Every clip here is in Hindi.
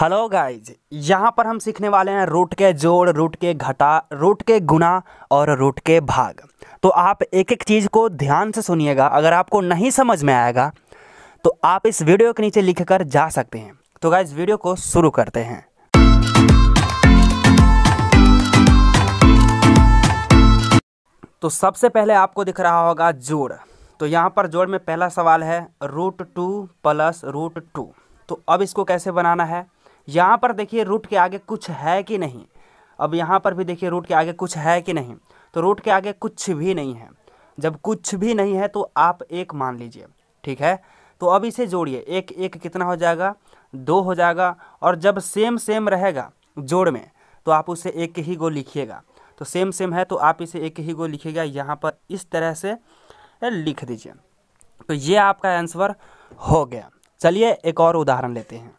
हेलो गाइज यहाँ पर हम सीखने वाले हैं रूट के जोड़ रूट के घटा रूट के गुना और रूट के भाग तो आप एक एक चीज़ को ध्यान से सुनिएगा अगर आपको नहीं समझ में आएगा तो आप इस वीडियो के नीचे लिख कर जा सकते हैं तो गाइज वीडियो को शुरू करते हैं तो सबसे पहले आपको दिख रहा होगा जोड़ तो यहाँ पर जोड़ में पहला सवाल है root two plus root two तो अब इसको कैसे बनाना है यहाँ पर देखिए रूट के आगे कुछ है कि नहीं अब यहाँ पर भी देखिए रूट के आगे कुछ है कि नहीं तो रूट के आगे कुछ भी नहीं है जब कुछ भी नहीं है तो आप एक मान लीजिए ठीक है तो अब इसे जोड़िए एक एक कितना हो जाएगा दो हो जाएगा और जब सेम सेम रहेगा जोड़ में तो आप उसे एक ही गो लिखिएगा तो सेम सेम है तो आप इसे एक ही गो लिखिएगा यहाँ पर इस तरह से लिख दीजिए तो ये आपका आंसर हो गया चलिए एक और उदाहरण लेते हैं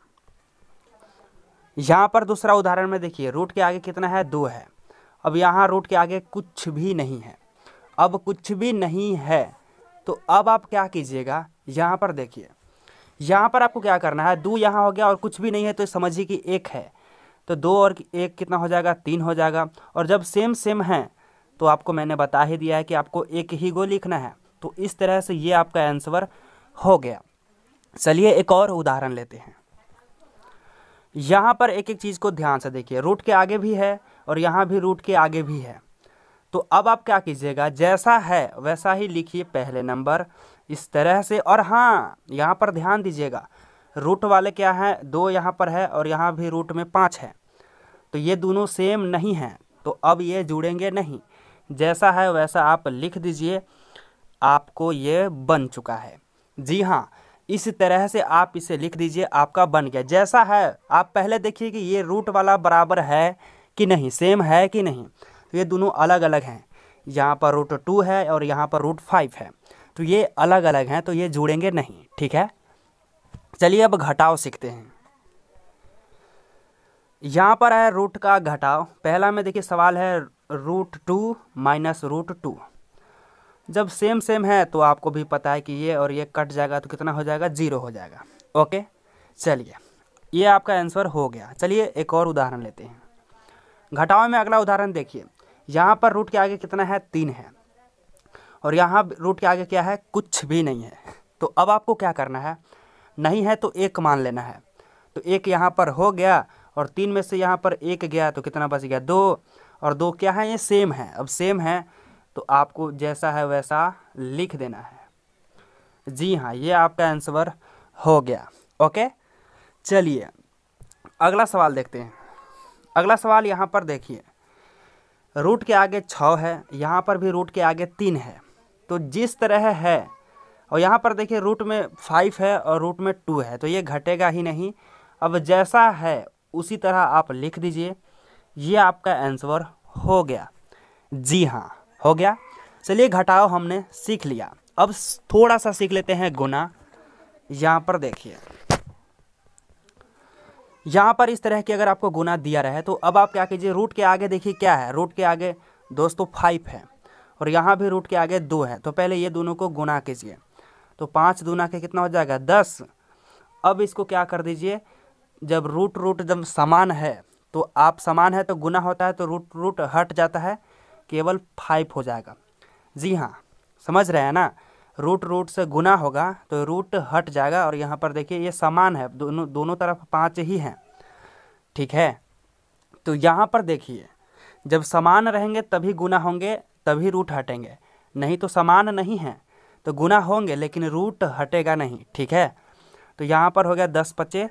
यहाँ पर दूसरा उदाहरण में देखिए रूट के आगे कितना है दो है अब यहाँ रूट के आगे कुछ भी नहीं है अब कुछ भी नहीं है तो अब आप क्या कीजिएगा यहाँ पर देखिए यहाँ पर आपको क्या करना है दो यहाँ हो गया और कुछ भी नहीं है तो समझिए कि एक है तो दो और एक कितना हो जाएगा तीन हो जाएगा और जब सेम सेम हैं तो आपको मैंने बता ही दिया है कि आपको एक ही गो लिखना है तो इस तरह से ये आपका आंसर हो गया चलिए एक और उदाहरण लेते हैं यहाँ पर एक एक चीज़ को ध्यान से देखिए रूट के आगे भी है और यहाँ भी रूट के आगे भी है तो अब आप क्या कीजिएगा जैसा है वैसा ही लिखिए पहले नंबर इस तरह से और हाँ यहाँ पर ध्यान दीजिएगा रूट वाले क्या हैं दो यहाँ पर है और यहाँ भी रूट में पाँच है तो ये दोनों सेम नहीं हैं तो अब ये जुड़ेंगे नहीं जैसा है वैसा आप लिख दीजिए आपको ये बन चुका है जी हाँ इस तरह से आप इसे लिख दीजिए आपका बन गया जैसा है आप पहले देखिए कि ये रूट वाला बराबर है कि नहीं सेम है कि नहीं तो ये दोनों अलग अलग हैं यहाँ पर रूट टू है और यहाँ पर रूट फाइव है तो ये अलग अलग हैं तो ये जुड़ेंगे नहीं ठीक है चलिए अब घटाव सीखते हैं यहाँ पर है रूट का घटाव पहला में देखिए सवाल है root two minus root two जब सेम सेम है तो आपको भी पता है कि ये और ये कट जाएगा तो कितना हो जाएगा जीरो हो जाएगा ओके चलिए ये आपका आंसर हो गया चलिए एक और उदाहरण लेते हैं घटाओ में अगला उदाहरण देखिए यहाँ पर रूट के आगे कितना है तीन है और यहाँ रूट के आगे क्या है कुछ भी नहीं है तो अब आपको क्या करना है नहीं है तो एक मान लेना है तो एक यहाँ पर हो गया और तीन में से यहाँ पर एक गया तो कितना बच गया दो और दो क्या है ये सेम है अब सेम है तो आपको जैसा है वैसा लिख देना है जी हाँ ये आपका आंसर हो गया ओके चलिए अगला सवाल देखते हैं अगला सवाल यहाँ पर देखिए रूट के आगे छ है यहाँ पर भी रूट के आगे तीन है तो जिस तरह है और यहाँ पर देखिए रूट में फाइव है और रूट में टू है तो ये घटेगा ही नहीं अब जैसा है उसी तरह आप लिख दीजिए ये आपका आंसर हो गया जी हाँ हो गया चलिए घटाओ हमने सीख लिया अब थोड़ा सा सीख लेते हैं गुना यहाँ पर देखिए यहाँ पर इस तरह की अगर आपको गुना दिया रहे तो अब आप क्या कीजिए रूट के आगे देखिए क्या है रूट के आगे दोस्तों फाइव है और यहाँ भी रूट के आगे दो है तो पहले ये दोनों को गुना कीजिए तो पाँच दूना के कितना हो जाएगा दस अब इसको क्या कर दीजिए जब रूट रूट जब समान है तो आप समान है तो गुना होता है तो रूट रूट हट जाता है केवल फाइव हो जाएगा जी हाँ समझ रहे हैं ना रूट रूट से गुना होगा तो रूट हट जाएगा और यहाँ पर देखिए ये समान है दोनों दोनों तरफ पाँच ही हैं ठीक है तो यहाँ पर देखिए जब समान रहेंगे तभी गुना होंगे तभी रूट हटेंगे नहीं तो समान नहीं है तो गुना होंगे लेकिन रूट हटेगा नहीं ठीक है तो यहाँ पर हो गया दस पच्चे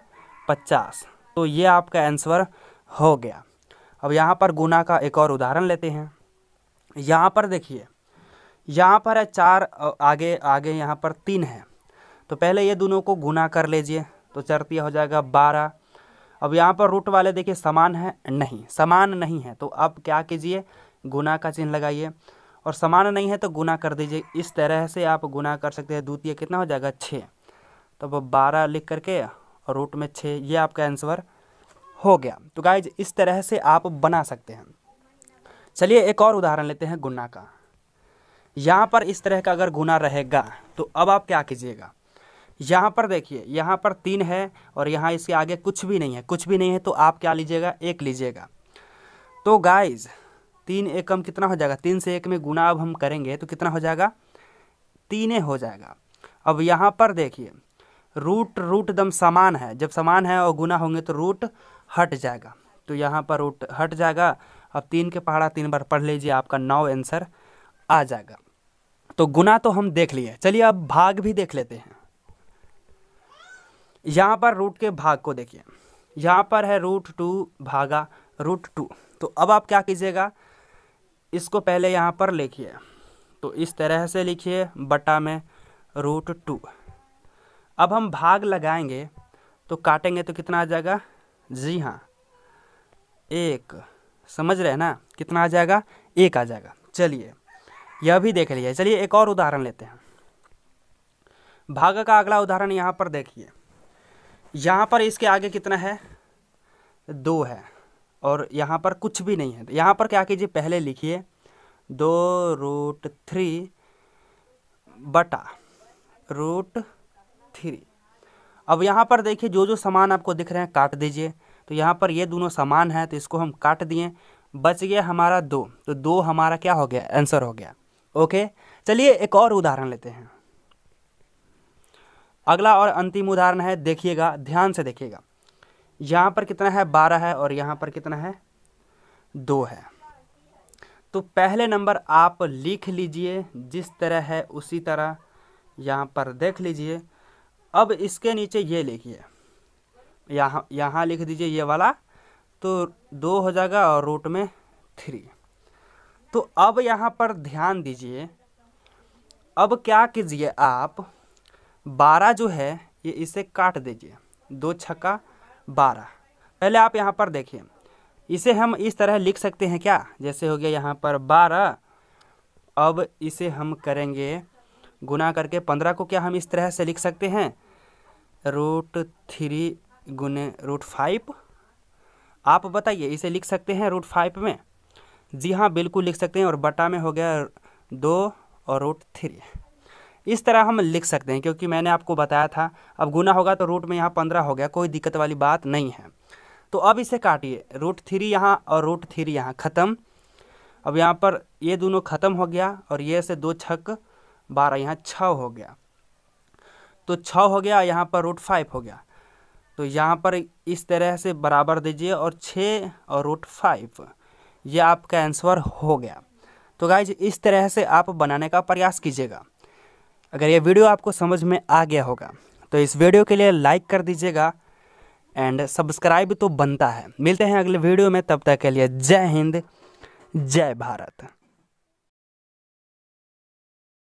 पचास तो ये आपका आंसर हो गया अब यहाँ पर गुना का एक और उदाहरण लेते हैं यहाँ पर देखिए यहाँ पर है चार आगे आगे यहाँ पर तीन है तो पहले ये दोनों को गुना कर लीजिए तो चरतिया हो जाएगा बारह अब यहाँ पर रूट वाले देखिए समान है नहीं समान नहीं है तो अब क्या कीजिए गुना का चिन्ह लगाइए और समान नहीं है तो गुना कर दीजिए इस तरह से आप गुना कर सकते हैं द्वितीय कितना हो जाएगा छः तो अब बारह लिख करके और रूट में छः ये आपका आंसर हो गया तो गाइज इस तरह से आप बना सकते हैं चलिए एक और उदाहरण लेते हैं गुना का यहाँ पर इस तरह का अगर गुना रहेगा तो अब आप क्या कीजिएगा यहाँ पर देखिए यहाँ पर तीन है और यहाँ इसके आगे कुछ भी नहीं है कुछ भी नहीं है तो आप क्या लीजिएगा एक लीजिएगा तो गाइज तीन एकम कितना हो जाएगा तीन से एक में गुना अब हम करेंगे तो कितना हो जाएगा तीन हो जाएगा अब यहाँ पर देखिए रूट रूट दम समान है जब समान है और गुना होंगे तो रूट हट जाएगा तो यहाँ पर रूट हट जाएगा अब तीन के पहाड़ा तीन बार पढ़ लीजिए आपका नौ आंसर आ जाएगा तो गुना तो हम देख लिए चलिए अब भाग भी देख लेते हैं यहाँ पर रूट के भाग को देखिए यहाँ पर है रूट टू भागा रूट टू तो अब आप क्या कीजिएगा इसको पहले यहाँ पर लिखिए तो इस तरह से लिखिए बटा में रूट टू अब हम भाग लगाएंगे तो काटेंगे तो कितना आ जाएगा जी हाँ एक समझ रहे हैं ना कितना आ जाएगा एक आ जाएगा चलिए यह भी देख लिया चलिए एक और उदाहरण लेते हैं भाग का अगला उदाहरण यहाँ पर देखिए यहाँ पर इसके आगे कितना है दो है और यहाँ पर कुछ भी नहीं है यहाँ पर क्या कीजिए पहले लिखिए दो रूट थ्री बटा रूट थ्री अब यहाँ पर देखिए जो जो सामान आपको दिख रहे हैं काट दीजिए तो यहाँ पर ये दोनों समान है तो इसको हम काट दिए बच गया हमारा दो तो दो हमारा क्या हो गया आंसर हो गया ओके चलिए एक और उदाहरण लेते हैं अगला और अंतिम उदाहरण है देखिएगा ध्यान से देखिएगा यहाँ पर कितना है बारह है और यहाँ पर कितना है दो है तो पहले नंबर आप लिख लीजिए जिस तरह है उसी तरह यहाँ पर देख लीजिए अब इसके नीचे ये लिखिए यहाँ यहाँ लिख दीजिए ये वाला तो दो हो जाएगा और रूट में थ्री तो अब यहाँ पर ध्यान दीजिए अब क्या कीजिए आप बारह जो है ये इसे काट दीजिए दो छक्का बारह पहले आप यहाँ पर देखिए इसे हम इस तरह लिख सकते हैं क्या जैसे हो गया यहाँ पर बारह अब इसे हम करेंगे गुना करके पंद्रह को क्या हम इस तरह से लिख सकते हैं रूट थ्री गुने रूट फाइव आप बताइए इसे लिख सकते हैं रूट फाइव में जी हाँ बिल्कुल लिख सकते हैं और बटा में हो गया दो और रूट थ्री इस तरह हम लिख सकते हैं क्योंकि मैंने आपको बताया था अब गुना होगा तो रूट में यहाँ पंद्रह हो गया कोई दिक्कत वाली बात नहीं है तो अब इसे काटिए रूट थ्री यहाँ और रूट थ्री यहाँ ख़त्म अब यहाँ पर ये दोनों ख़त्म हो गया और ये से दो छक बारह यहाँ छ हो गया तो छ हो गया यहाँ पर रूट फाइव हो गया तो यहाँ पर इस तरह से बराबर दीजिए और छः और रूट फाइव ये आपका आंसर हो गया तो गाइज इस तरह से आप बनाने का प्रयास कीजिएगा अगर ये वीडियो आपको समझ में आ गया होगा तो इस वीडियो के लिए लाइक कर दीजिएगा एंड सब्सक्राइब तो बनता है मिलते हैं अगले वीडियो में तब तक के लिए जय हिंद जय भारत